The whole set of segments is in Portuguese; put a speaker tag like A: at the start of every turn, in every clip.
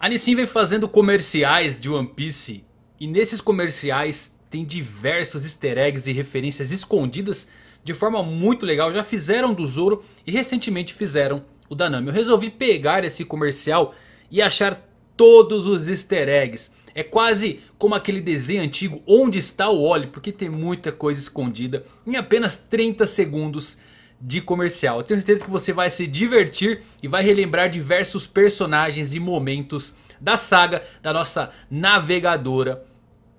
A: A Nissin vem fazendo comerciais de One Piece e nesses comerciais tem diversos easter eggs e referências escondidas de forma muito legal. Já fizeram do Zoro e recentemente fizeram o da Nami. Eu resolvi pegar esse comercial e achar todos os easter eggs. É quase como aquele desenho antigo Onde Está o Oli? Porque tem muita coisa escondida em apenas 30 segundos de comercial. Eu tenho certeza que você vai se divertir e vai relembrar diversos personagens e momentos da saga da nossa navegadora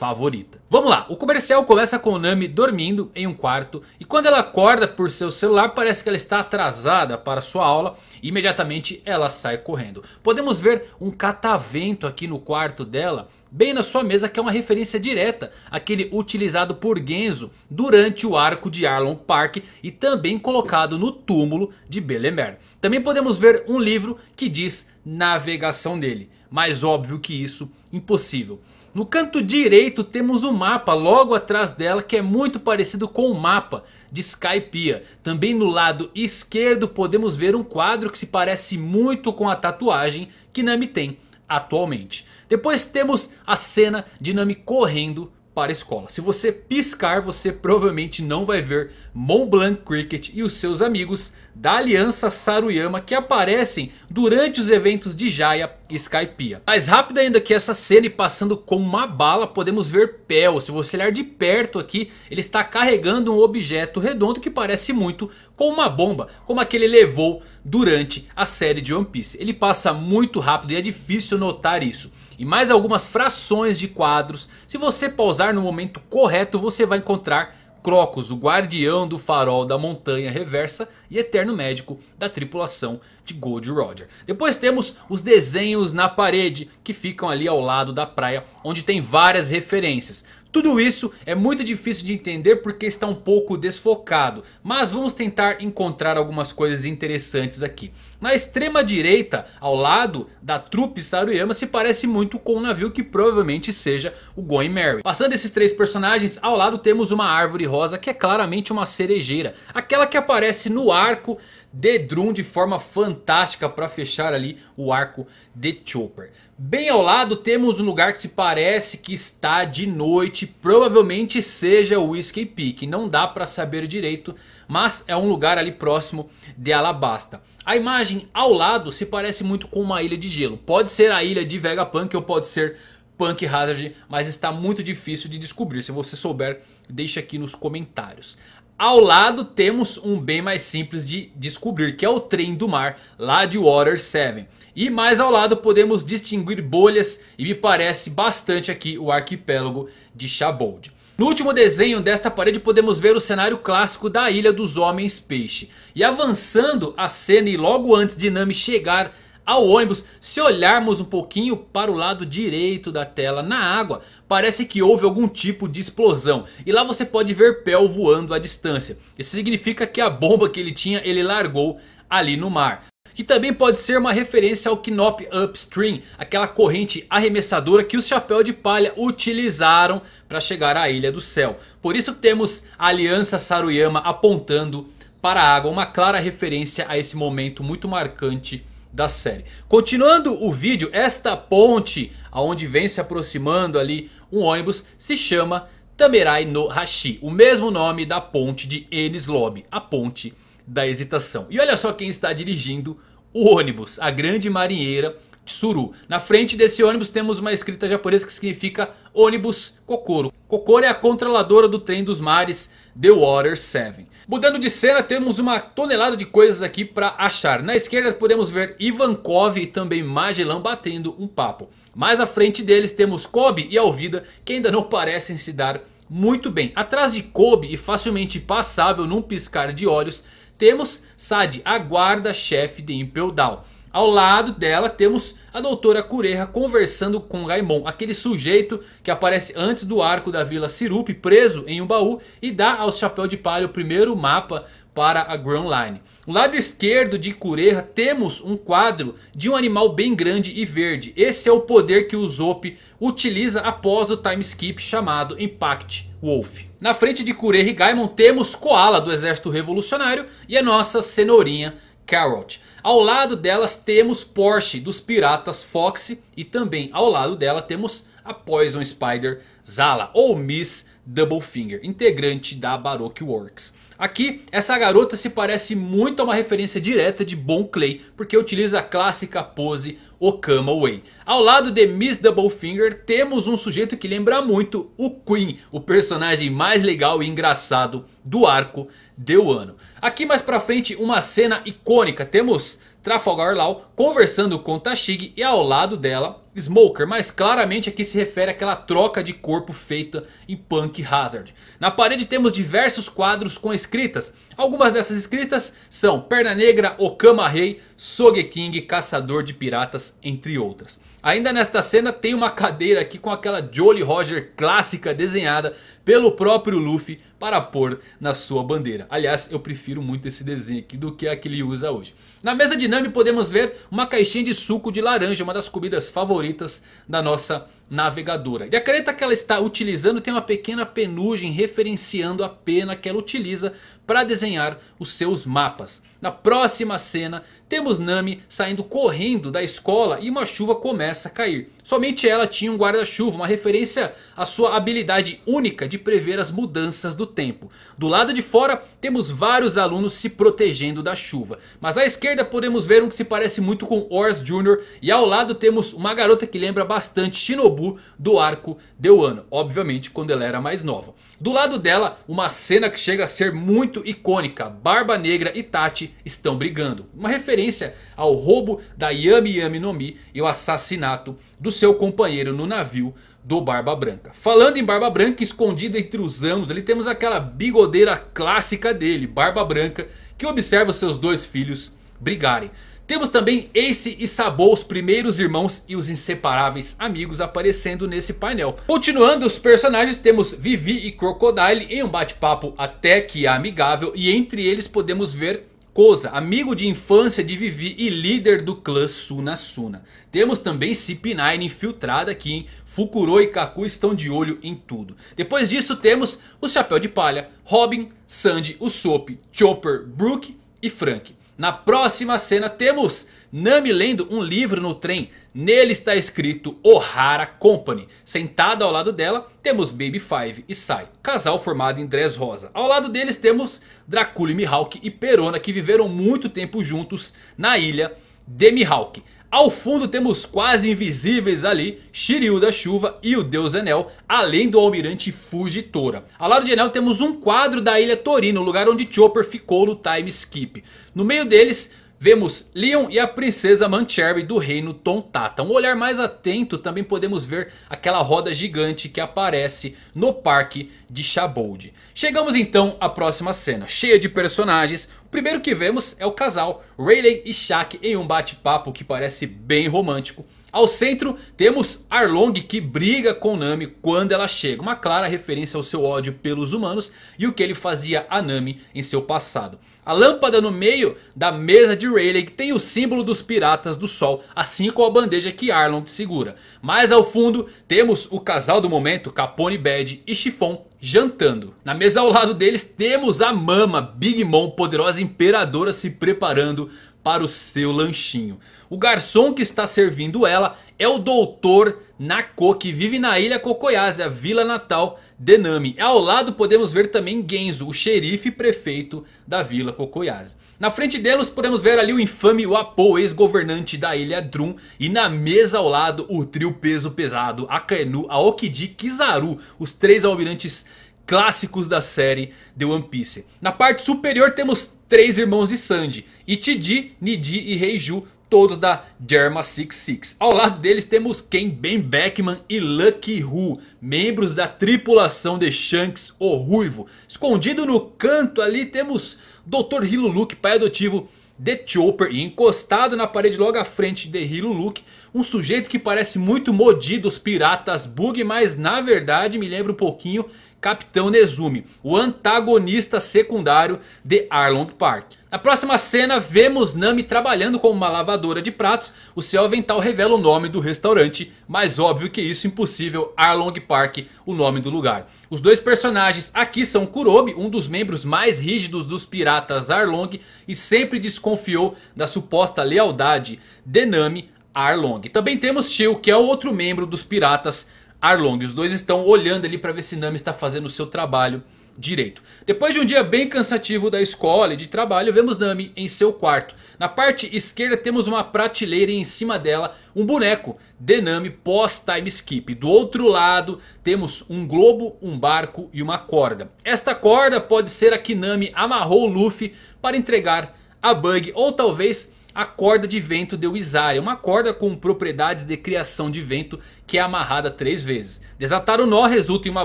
A: favorita. Vamos lá, o comercial começa com Nami dormindo em um quarto e quando ela acorda por seu celular parece que ela está atrasada para sua aula e imediatamente ela sai correndo. Podemos ver um catavento aqui no quarto dela bem na sua mesa que é uma referência direta àquele utilizado por Genzo durante o arco de Arlong Park e também colocado no túmulo de Belemer. Também podemos ver um livro que diz navegação dele, Mais óbvio que isso impossível. No canto direito temos o mapa logo atrás dela que é muito parecido com o mapa de Skypiea. Também no lado esquerdo podemos ver um quadro que se parece muito com a tatuagem que Nami tem atualmente. Depois temos a cena de Nami correndo para a escola. Se você piscar, você provavelmente não vai ver Mont Blanc Cricket e os seus amigos da Aliança Saruyama que aparecem durante os eventos de Jaya e Skypiea. Mais rápido ainda que essa cena e passando como uma bala, podemos ver Pel. Se você olhar de perto aqui, ele está carregando um objeto redondo que parece muito com uma bomba, como aquele levou durante a série de One Piece. Ele passa muito rápido e é difícil notar isso e mais algumas frações de quadros. Se você pausar no momento correto, você vai encontrar Crocus, o guardião do farol da montanha reversa e eterno médico da tripulação de Gold Roger. Depois temos os desenhos na parede que ficam ali ao lado da praia onde tem várias referências. Tudo isso é muito difícil de entender porque está um pouco desfocado, mas vamos tentar encontrar algumas coisas interessantes aqui. Na extrema direita, ao lado da trupe Saruyama, se parece muito com um navio que provavelmente seja o Going Merry. Passando esses três personagens, ao lado temos uma árvore rosa que é claramente uma cerejeira. Aquela que aparece no arco de Drum de forma fantástica para fechar ali o arco de Chopper. Bem ao lado temos um lugar que se parece que está de noite, provavelmente seja o Whiskey Peak, não dá para saber direito, mas é um lugar ali próximo de Alabasta. A imagem ao lado se parece muito com uma ilha de gelo. Pode ser a ilha de Vegapunk ou pode ser Punk Hazard, mas está muito difícil de descobrir. Se você souber, deixa aqui nos comentários. Ao lado temos um bem mais simples de descobrir, que é o trem do mar, lá de Water 7. E mais ao lado podemos distinguir bolhas e me parece bastante aqui o arquipélago de Shabold. No último desenho desta parede podemos ver o cenário clássico da Ilha dos Homens Peixe. E avançando a cena e logo antes de Nami chegar ao ônibus, se olharmos um pouquinho para o lado direito da tela na água, parece que houve algum tipo de explosão. E lá você pode ver Pel voando à distância. Isso significa que a bomba que ele tinha ele largou ali no mar que também pode ser uma referência ao Knop Upstream, aquela corrente arremessadora que os Chapéu de Palha utilizaram para chegar à Ilha do Céu. Por isso temos a Aliança Saruyama apontando para a água, uma clara referência a esse momento muito marcante da série. Continuando o vídeo, esta ponte aonde vem se aproximando ali um ônibus se chama Tamerai no Hashi, o mesmo nome da ponte de Enes Lobby, a ponte da hesitação. E olha só quem está dirigindo o ônibus, a grande marinheira Tsuru. Na frente desse ônibus temos uma escrita japonesa que significa ônibus Kokoro. Kokoro é a controladora do trem dos mares The Water 7. Mudando de cena temos uma tonelada de coisas aqui para achar. Na esquerda podemos ver Ivankov e também Magellan batendo um papo. Mais à frente deles temos Kobe e Alvida que ainda não parecem se dar muito bem, atrás de Kobe e facilmente passável num piscar de olhos, temos Sad a guarda-chefe de Impel Down. Ao lado dela temos a doutora Kureha conversando com Gaimon, aquele sujeito que aparece antes do arco da Vila Sirup, preso em um baú e dá ao Chapéu de Palha o primeiro mapa para a Grand Line. No lado esquerdo de Cureha temos um quadro de um animal bem grande e verde. Esse é o poder que o Zop utiliza após o time skip chamado Impact Wolf. Na frente de Kureha e Gaimon temos Koala do Exército Revolucionário e a nossa cenourinha Carrot. Ao lado delas temos Porsche dos Piratas Foxy e também ao lado dela temos a Poison Spider Zala ou Miss Doublefinger, integrante da Baroque Works. Aqui, essa garota se parece muito a uma referência direta de Bon Clay, porque utiliza a clássica pose Okama Way. Ao lado de Miss Doublefinger, temos um sujeito que lembra muito o Queen, o personagem mais legal e engraçado do arco de Wano. Aqui mais pra frente, uma cena icônica, temos... Trafalgar Law conversando com Tashig e ao lado dela Smoker, mas claramente aqui se refere àquela troca de corpo feita em Punk Hazard. Na parede temos diversos quadros com escritas. Algumas dessas escritas são Perna Negra, Okama Rei, Sogeking, Caçador de Piratas, entre outras. Ainda nesta cena tem uma cadeira aqui com aquela Jolly Roger clássica desenhada pelo próprio Luffy para pôr na sua bandeira. Aliás, eu prefiro muito esse desenho aqui do que a que ele usa hoje. Na mesa de Nami podemos ver uma caixinha de suco de laranja, uma das comidas favoritas da nossa família navegadora. E a caneta que ela está utilizando tem uma pequena penugem referenciando a pena que ela utiliza para desenhar os seus mapas. Na próxima cena, temos Nami saindo correndo da escola e uma chuva começa a cair. Somente ela tinha um guarda-chuva, uma referência à sua habilidade única de prever as mudanças do tempo. Do lado de fora, temos vários alunos se protegendo da chuva. Mas à esquerda podemos ver um que se parece muito com Ors Jr. E ao lado temos uma garota que lembra bastante Shinobu Nobu do arco de Wano. Obviamente quando ela era mais nova. Do lado dela uma cena que chega a ser muito icônica. Barba Negra e Tati estão brigando. Uma referência ao roubo da Yami Yami no Mi e o assassinato do seu companheiro no navio do Barba Branca. Falando em Barba Branca escondida entre os anos, ali temos aquela bigodeira clássica dele, Barba Branca, que observa seus dois filhos brigarem. Temos também Ace e Sabo, os primeiros irmãos e os inseparáveis amigos aparecendo nesse painel. Continuando os personagens, temos Vivi e Crocodile em um bate-papo até que é amigável. E entre eles podemos ver Koza, amigo de infância de Vivi e líder do clã Suna Suna. Temos também CP9 infiltrada aqui, em Fukuro e Kaku estão de olho em tudo. Depois disso temos o Chapéu de Palha, Robin, Sandy, Usopp, Chopper, Brook e Frank. Na próxima cena temos Nami lendo um livro no trem. Nele está escrito O'Hara Company. Sentada ao lado dela temos Baby Five e Sai. Casal formado em Dress Rosa. Ao lado deles temos Dracula e Mihawk e Perona que viveram muito tempo juntos na ilha de Mihawk. Ao fundo temos quase invisíveis ali Shiryu da Chuva e o Deus Enel, além do Almirante Fugitora. Ao lado de Enel temos um quadro da Ilha Torino, o lugar onde Chopper ficou no time skip. No meio deles Vemos Leon e a princesa Mancherry do reino Tontata. Um olhar mais atento também podemos ver aquela roda gigante que aparece no parque de Shabold. Chegamos então à próxima cena, cheia de personagens. O primeiro que vemos é o casal Rayleigh e Shaq em um bate-papo que parece bem romântico. Ao centro temos Arlong que briga com Nami quando ela chega. Uma clara referência ao seu ódio pelos humanos e o que ele fazia a Nami em seu passado. A lâmpada no meio da mesa de Rayleigh tem o símbolo dos piratas do sol. Assim como a bandeja que Arlong segura. Mais ao fundo temos o casal do momento Capone Bad e Chiffon jantando. Na mesa ao lado deles temos a Mama, Big Mom, poderosa imperadora se preparando para o seu lanchinho. O garçom que está servindo ela é o doutor Nako, que vive na ilha Kokoyase, a vila natal de Nami. Ao lado podemos ver também Genzo, o xerife e prefeito da vila Kokoyase. Na frente deles podemos ver ali o infame Wapo, ex-governante da ilha Drum. E na mesa ao lado o trio peso pesado, Akainu, Aokiji e Kizaru, os três almirantes clássicos da série The One Piece. Na parte superior temos três irmãos de Sanji, Itiji, Nidi e Reiju, todos da Germa 66. Ao lado deles temos Ken, Ben Beckman e Lucky Hu, membros da tripulação de Shanks, o Ruivo. Escondido no canto ali temos Dr. Hiluluk, pai adotivo de Chopper e encostado na parede logo à frente de Hiluluk, um sujeito que parece muito modido os piratas Bug, mas na verdade me lembra um pouquinho Capitão Nezumi, o antagonista secundário de Arlong Park. Na próxima cena, vemos Nami trabalhando como uma lavadora de pratos. O seu avental revela o nome do restaurante, mas óbvio que isso é impossível, Arlong Park, o nome do lugar. Os dois personagens aqui são Kurobi, um dos membros mais rígidos dos piratas Arlong e sempre desconfiou da suposta lealdade de Nami a Arlong. Também temos Shio, que é outro membro dos piratas Arlong. Os dois estão olhando ali para ver se Nami está fazendo o seu trabalho direito. Depois de um dia bem cansativo da escola e de trabalho, vemos Nami em seu quarto. Na parte esquerda temos uma prateleira e em cima dela um boneco de Nami pós time skip. Do outro lado temos um globo, um barco e uma corda. Esta corda pode ser a que Nami amarrou Luffy para entregar a Bug ou talvez a corda de vento de Wizaria, uma corda com propriedades de criação de vento que é amarrada três vezes. Desatar o nó resulta em uma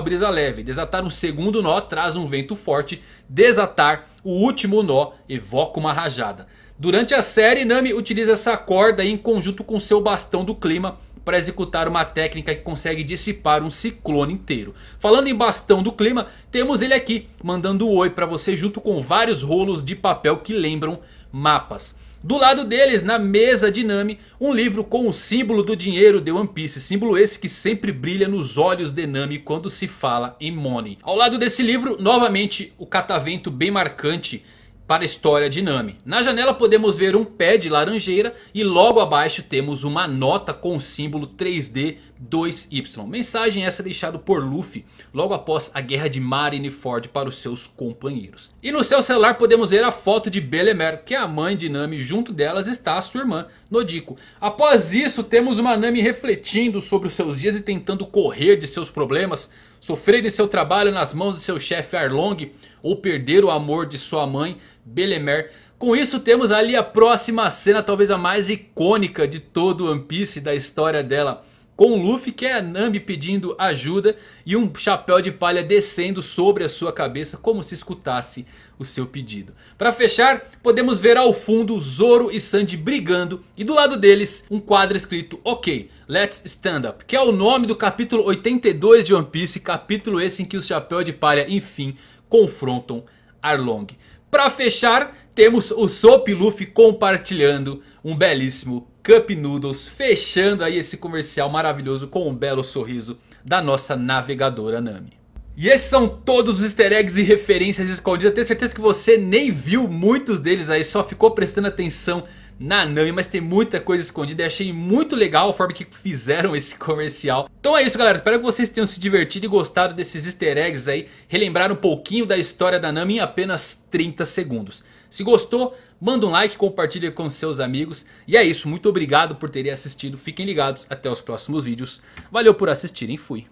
A: brisa leve, desatar um segundo nó traz um vento forte, desatar o último nó evoca uma rajada. Durante a série, Nami utiliza essa corda em conjunto com seu bastão do clima para executar uma técnica que consegue dissipar um ciclone inteiro. Falando em bastão do clima, temos ele aqui mandando um oi para você junto com vários rolos de papel que lembram mapas. Do lado deles, na mesa de Nami, um livro com o símbolo do dinheiro de One Piece. Símbolo esse que sempre brilha nos olhos de Nami quando se fala em Money. Ao lado desse livro, novamente, o catavento bem marcante para a história de Nami. Na janela podemos ver um pé de laranjeira e logo abaixo temos uma nota com o símbolo 3D 2Y. Mensagem essa deixada por Luffy logo após a guerra de Marineford para os seus companheiros. E no seu celular podemos ver a foto de Belemer, que é a mãe de Nami. Junto delas está a sua irmã Nodiko. Após isso temos uma Nami refletindo sobre os seus dias e tentando correr de seus problemas Sofrer em seu trabalho nas mãos de seu chefe Arlong ou perder o amor de sua mãe Belemer. Com isso temos ali a próxima cena, talvez a mais icônica de todo One Piece, da história dela com o Luffy, que é a Nami pedindo ajuda e um chapéu de palha descendo sobre a sua cabeça como se escutasse o seu pedido. Para fechar, podemos ver ao fundo Zoro e Sanji brigando e do lado deles um quadro escrito OK, Let's Stand Up, que é o nome do capítulo 82 de One Piece, capítulo esse em que os chapéu de palha enfim confrontam Arlong. Para fechar, temos o Soap Luffy compartilhando um belíssimo Cup Noodles, fechando aí esse comercial maravilhoso com um belo sorriso da nossa navegadora Nami. E esses são todos os easter eggs e referências escondidas. tenho certeza que você nem viu muitos deles aí. Só ficou prestando atenção na Nami. Mas tem muita coisa escondida. E achei muito legal a forma que fizeram esse comercial. Então é isso galera. Espero que vocês tenham se divertido e gostado desses easter eggs aí. Relembrar um pouquinho da história da Nami em apenas 30 segundos. Se gostou, manda um like, compartilha com seus amigos. E é isso, muito obrigado por terem assistido. Fiquem ligados, até os próximos vídeos. Valeu por assistirem, fui.